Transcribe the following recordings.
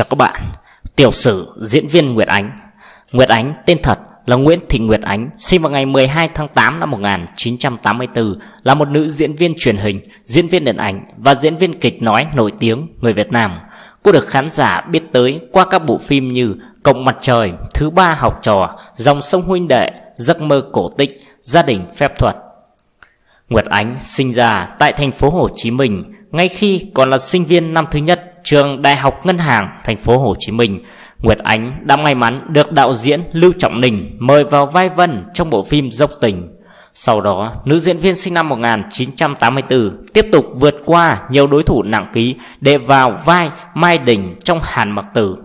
Chào các bạn, tiểu sử diễn viên Nguyệt Ánh Nguyệt Ánh tên thật là Nguyễn Thị Nguyệt Ánh, sinh vào ngày 12 tháng 8 năm 1984, là một nữ diễn viên truyền hình, diễn viên điện ảnh và diễn viên kịch nói nổi tiếng người Việt Nam. Cô được khán giả biết tới qua các bộ phim như Cộng mặt trời, Thứ ba học trò, Dòng sông huynh đệ, Giấc mơ cổ tích, Gia đình phép thuật. Nguyệt Ánh sinh ra tại thành phố Hồ Chí Minh ngay khi còn là sinh viên năm thứ nhất trường Đại học Ngân hàng thành phố Hồ Chí Minh, Nguyệt Ánh đã may mắn được đạo diễn Lưu Trọng Ninh mời vào vai Vân trong bộ phim Dốc Tình. Sau đó, nữ diễn viên sinh năm 1984 tiếp tục vượt qua nhiều đối thủ nặng ký để vào vai Mai Đình trong Hàn Mặc Tử.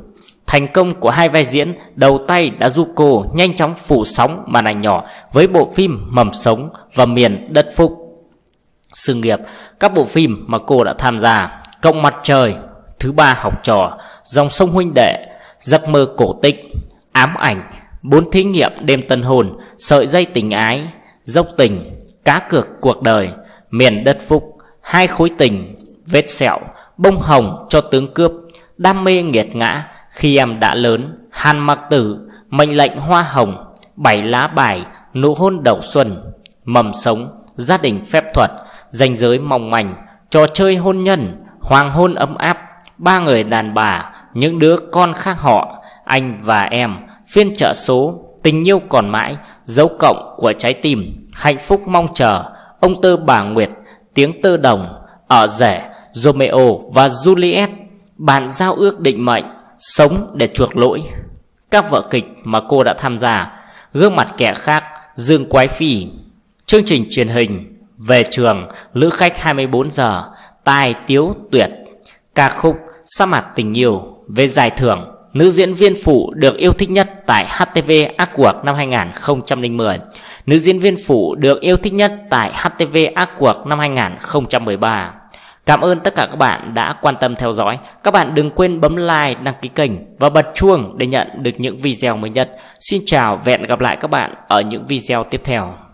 Thành công của hai vai diễn đầu tay đã giúp cô nhanh chóng phủ sóng màn ảnh nhỏ với bộ phim Mầm Sống và Miền Đất Phục. Sự nghiệp, các bộ phim mà cô đã tham gia Cộng Mặt Trời, Thứ ba học trò Dòng sông huynh đệ Giấc mơ cổ tích Ám ảnh Bốn thí nghiệm đêm tân hồn Sợi dây tình ái Dốc tình Cá cược cuộc đời Miền đất phúc Hai khối tình Vết sẹo Bông hồng cho tướng cướp Đam mê nghiệt ngã Khi em đã lớn Hàn mặc tử Mệnh lệnh hoa hồng Bảy lá bài Nụ hôn đầu xuân Mầm sống Gia đình phép thuật Danh giới mong manh Trò chơi hôn nhân Hoàng hôn ấm áp ba người đàn bà, những đứa con khác họ, anh và em, phiên chợ số, tình yêu còn mãi, dấu cộng của trái tim, hạnh phúc mong chờ, ông tơ bà Nguyệt, tiếng tơ Đồng, ở rẻ Romeo và Juliet, bạn giao ước định mệnh, sống để chuộc lỗi. Các vở kịch mà cô đã tham gia, gương mặt kẻ khác, Dương Quái Phi, chương trình truyền hình, về trường, lữ khách 24 giờ, tài tiếu tuyệt, ca khúc Sa mạc tình yêu về giải thưởng nữ diễn viên phụ được yêu thích nhất tại HTV Award năm 2010. Nữ diễn viên phụ được yêu thích nhất tại HTV Award năm 2013. Cảm ơn tất cả các bạn đã quan tâm theo dõi. Các bạn đừng quên bấm like, đăng ký kênh và bật chuông để nhận được những video mới nhất. Xin chào và hẹn gặp lại các bạn ở những video tiếp theo.